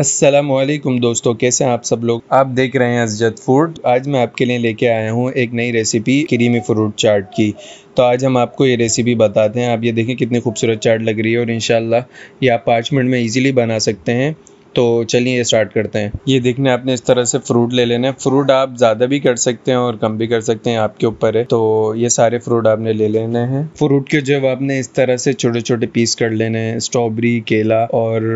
असलम दोस्तों कैसे हैं आप सब लोग आप देख रहे हैं अजद फूड आज मैं आपके लिए लेके आया हूँ एक नई रेसिपी क्रीमी फ्रूट चाट की तो आज हम आपको ये रेसिपी बताते हैं आप ये देखें कितनी खूबसूरत चाट लग रही है और इन ये आप पाँच मिनट में इजीली बना सकते हैं तो चलिए स्टार्ट करते हैं ये देखने आपने इस तरह से फ्रूट ले लेना है फ्रूट आप ज़्यादा भी कर सकते हैं और कम भी कर सकते हैं आपके ऊपर है तो ये सारे फ्रूट आपने ले लेने हैं फ्रूट के जब आपने इस तरह से छोटे छोटे पीस कर लेने हैं स्ट्रॉबेरी केला और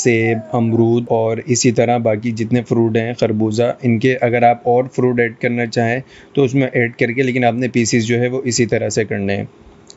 सेब अमरूद और इसी तरह बाकी जितने फ्रूट हैं खरबूजा इनके अगर आप और फ्रूट ऐड करना चाहें तो उसमें ऐड करके लेकिन आपने पीसीस जो है वो इसी तरह से करने हैं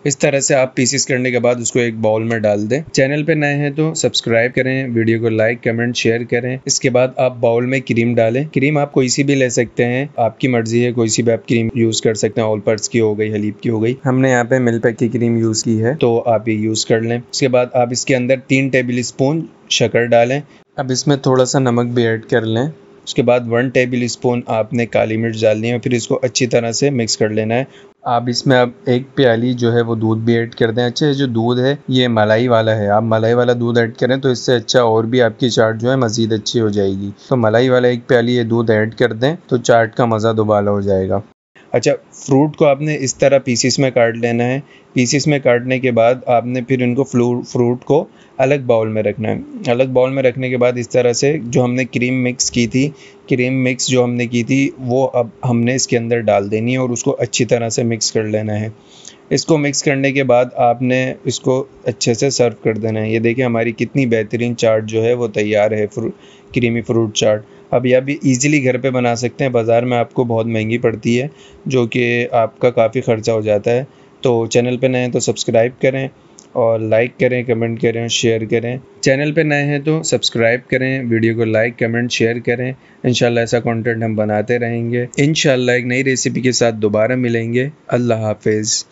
इस तरह से आप पीसीस करने के बाद उसको एक बाउल में डाल दें चैनल पे नए हैं तो सब्सक्राइब करें वीडियो को लाइक कमेंट शेयर करें इसके बाद आप बाउल में क्रीम डालें क्रीम आप कोई सी भी ले सकते हैं आपकी मर्जी है कोई सी भी आप क्रीम यूज कर सकते हैं ऑल पर्स की हो गई हलीब की हो गई हमने यहाँ पे मिलपैक की क्रीम यूज की है तो आप ये यूज कर लें उसके बाद आप इसके अंदर तीन टेबल स्पून शकर डालें अब इसमें थोड़ा सा नमक भी ऐड कर लें उसके बाद वन टेबल स्पून आपने काली मिर्च डालनी है फिर इसको अच्छी तरह से मिक्स कर लेना है आप इसमें अब एक प्याली जो है वो दूध भी ऐड कर दें अच्छा जो दूध है ये मलाई वाला है आप मलाई वाला दूध ऐड करें तो इससे अच्छा और भी आपकी चाट जो है मज़ीद अच्छी हो जाएगी तो मलाई वाला एक प्याली ये दूध ऐड कर दें तो चाट का मज़ा दोबाला हो जाएगा अच्छा फ्रूट को आपने इस तरह पीसीस में काट लेना है पीसीस में काटने के बाद आपने फिर इनको फ्लू फ्रूट को अलग बाउल में रखना है अलग बाउल में रखने के बाद इस तरह से जो हमने क्रीम मिक्स की थी क्रीम मिक्स जो हमने की थी वो अब हमने इसके अंदर डाल देनी है और उसको अच्छी तरह से मिक्स कर लेना है इसको मिक्स करने के बाद आपने इसको अच्छे से सर्व कर देना है ये देखिए हमारी कितनी बेहतरीन चाट जो है वो तैयार है फ्रू क्रीमी फ्रूट चाट अब यह भी ईजिली घर पे बना सकते हैं बाज़ार में आपको बहुत महंगी पड़ती है जो कि आपका काफ़ी ख़र्चा हो जाता है तो चैनल पे नए तो सब्सक्राइब करें और लाइक करें कमेंट करें शेयर करें चैनल पे नए हैं तो सब्सक्राइब करें वीडियो को लाइक कमेंट शेयर करें इनशाला ऐसा कंटेंट हम बनाते रहेंगे इनशाला एक नई रेसिपी के साथ दोबारा मिलेंगे अल्लाह हाफिज़